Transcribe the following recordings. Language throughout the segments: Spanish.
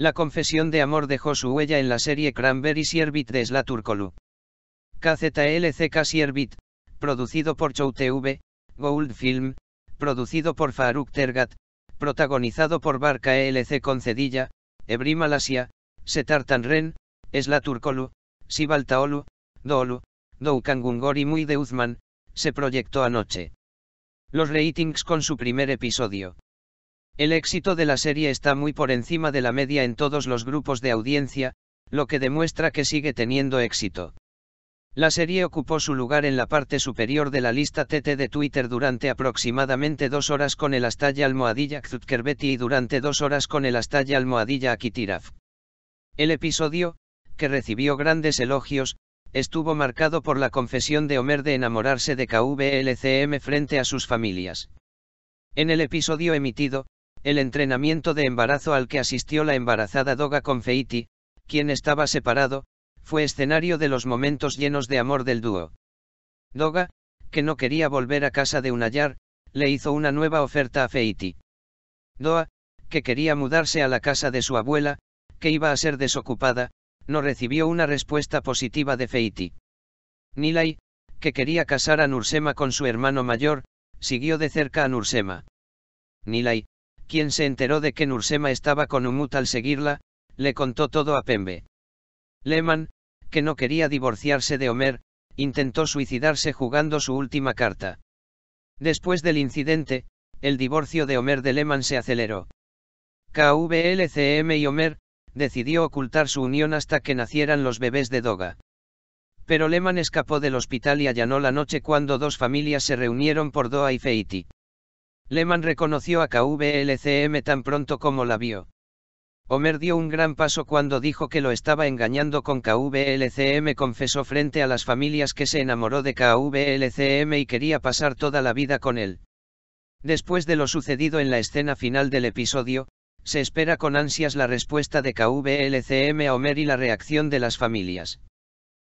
La confesión de amor dejó su huella en la serie Cranberry Sierbit de Slaturkolu. KZLCK Sierbit, producido por Chow TV, Gold Film, producido por Faruk Tergat, protagonizado por Barca ELC Concedilla, Ebri Malasia, Setar Tanren, Slaturkolu, Sibaltaolu, Doolu, Doukangungor y Muy de Uzman, se proyectó anoche. Los ratings con su primer episodio. El éxito de la serie está muy por encima de la media en todos los grupos de audiencia, lo que demuestra que sigue teniendo éxito. La serie ocupó su lugar en la parte superior de la lista TT de Twitter durante aproximadamente dos horas con el Astalla Almohadilla Kzutkerbeti y durante dos horas con el Astalla Almohadilla Akitiraf. El episodio, que recibió grandes elogios, estuvo marcado por la confesión de Homer de enamorarse de KVLCM frente a sus familias. En el episodio emitido, el entrenamiento de embarazo al que asistió la embarazada Doga con Feiti, quien estaba separado, fue escenario de los momentos llenos de amor del dúo. Doga, que no quería volver a casa de Unayar, le hizo una nueva oferta a Feiti. Doa, que quería mudarse a la casa de su abuela, que iba a ser desocupada, no recibió una respuesta positiva de Feiti. Nilay, que quería casar a Nursema con su hermano mayor, siguió de cerca a Nursema. Nilay, quien se enteró de que Nursema estaba con Umut al seguirla, le contó todo a Pembe. Lehman, que no quería divorciarse de Homer, intentó suicidarse jugando su última carta. Después del incidente, el divorcio de Homer de Lehman se aceleró. KVLCM y Homer, decidió ocultar su unión hasta que nacieran los bebés de Doga. Pero Lehman escapó del hospital y allanó la noche cuando dos familias se reunieron por Doha y Feiti. Lehman reconoció a KVLCM tan pronto como la vio. Homer dio un gran paso cuando dijo que lo estaba engañando con KVLCM, confesó frente a las familias que se enamoró de KVLCM y quería pasar toda la vida con él. Después de lo sucedido en la escena final del episodio, se espera con ansias la respuesta de KVLCM a Homer y la reacción de las familias.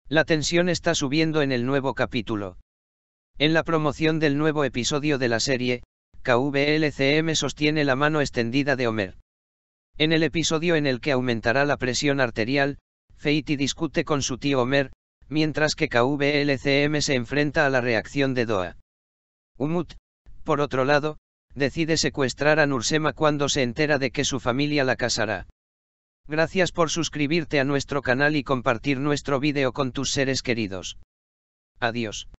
La tensión está subiendo en el nuevo capítulo. En la promoción del nuevo episodio de la serie, KVLCM sostiene la mano extendida de Homer. En el episodio en el que aumentará la presión arterial, Feiti discute con su tío Homer, mientras que KVLCM se enfrenta a la reacción de Doa. Umut, por otro lado, decide secuestrar a Nursema cuando se entera de que su familia la casará. Gracias por suscribirte a nuestro canal y compartir nuestro vídeo con tus seres queridos. Adiós.